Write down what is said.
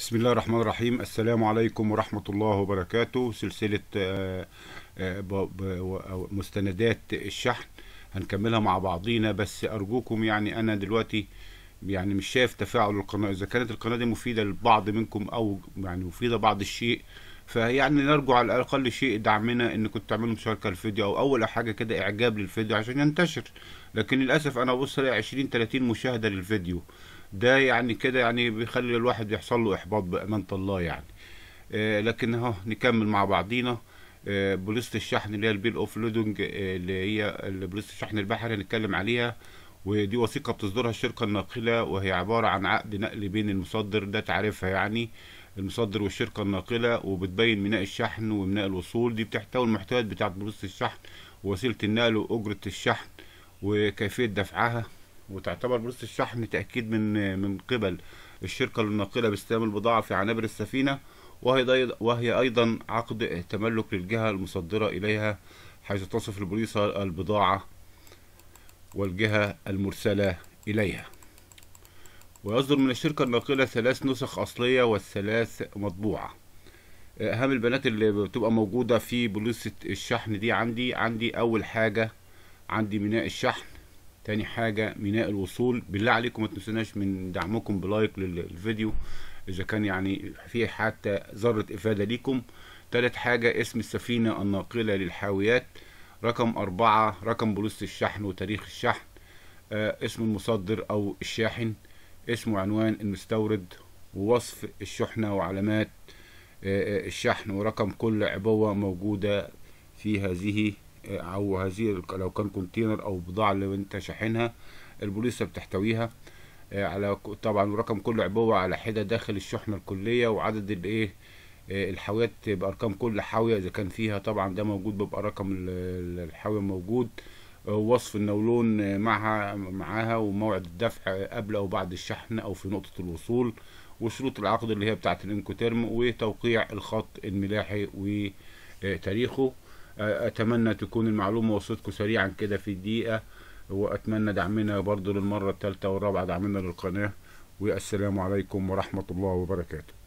بسم الله الرحمن الرحيم السلام عليكم ورحمة الله وبركاته سلسلة آه، آه، مستندات الشحن هنكملها مع بعضينا بس أرجوكم يعني أنا دلوقتي يعني مش شايف تفاعل القناة إذا كانت القناة دي مفيدة للبعض منكم أو يعني مفيدة بعض الشيء فيعني نرجو على الأقل شيء دعمنا إن كنت تعملوا مشاركة للفيديو أو أول حاجة كده إعجاب للفيديو عشان ينتشر لكن للأسف أنا ببص ألاقي 20 30 مشاهدة للفيديو ده يعني كده يعني بيخلي الواحد يحصل له احباط بامانه الله يعني آه لكن اهو نكمل مع بعضينا آه بوليصه الشحن اللي هي البيل اوف لودنج آه اللي هي بوليصه الشحن البحري هنتكلم عليها ودي وثيقه بتصدرها الشركه الناقله وهي عباره عن عقد نقل بين المصدر ده تعرفها يعني المصدر والشركه الناقله وبتبين ميناء الشحن وميناء الوصول دي بتحتوي المحتويات بتاعت بوليصه الشحن ووسيله النقل واجره الشحن وكيفيه دفعها وتعتبر بورصه الشحن تاكيد من من قبل الشركه الناقله باستلام البضاعه في عنابر السفينه وهي وهي ايضا عقد تملك للجهه المصدره اليها حيث تصف البوليصه البضاعه والجهه المرسله اليها ويصدر من الشركه الناقله ثلاث نسخ اصليه والثلاث مطبوعه اهم البنات اللي بتبقى موجوده في بوليصه الشحن دي عندي عندي اول حاجه عندي ميناء الشحن تاني حاجة ميناء الوصول بالله عليكم ما تنسوناش من دعمكم بلايك للفيديو إذا كان يعني فيه حتى ذرة إفادة ليكم تالت حاجة اسم السفينة الناقلة للحاويات رقم أربعة رقم بلوس الشحن وتاريخ الشحن آه اسم المصدر أو الشاحن اسم وعنوان المستورد ووصف الشحنة وعلامات آه, آه، الشحن ورقم كل عبوة موجودة في هذه او هذه لو كان كونتينر او بضاعه اللي انت شاحنها البوليصه بتحتويها آه، على طبعا رقم كل عبوه على حده داخل الشحنه الكليه وعدد الايه آه، الحاويات بارقام كل حاويه اذا كان فيها طبعا ده موجود بيبقى رقم الحاويه موجود آه، وصف النولون معها معاها وموعد الدفع قبل او بعد الشحن او في نقطه الوصول وشروط العقد اللي هي بتاعه الانكوتيرم وتوقيع الخط الملاحي وتاريخه اتمنى تكون المعلومه وصلتكم سريعا كده في دقيقه واتمنى دعمنا برضو للمره الثالثه والرابعه دعمنا للقناه والسلام عليكم ورحمه الله وبركاته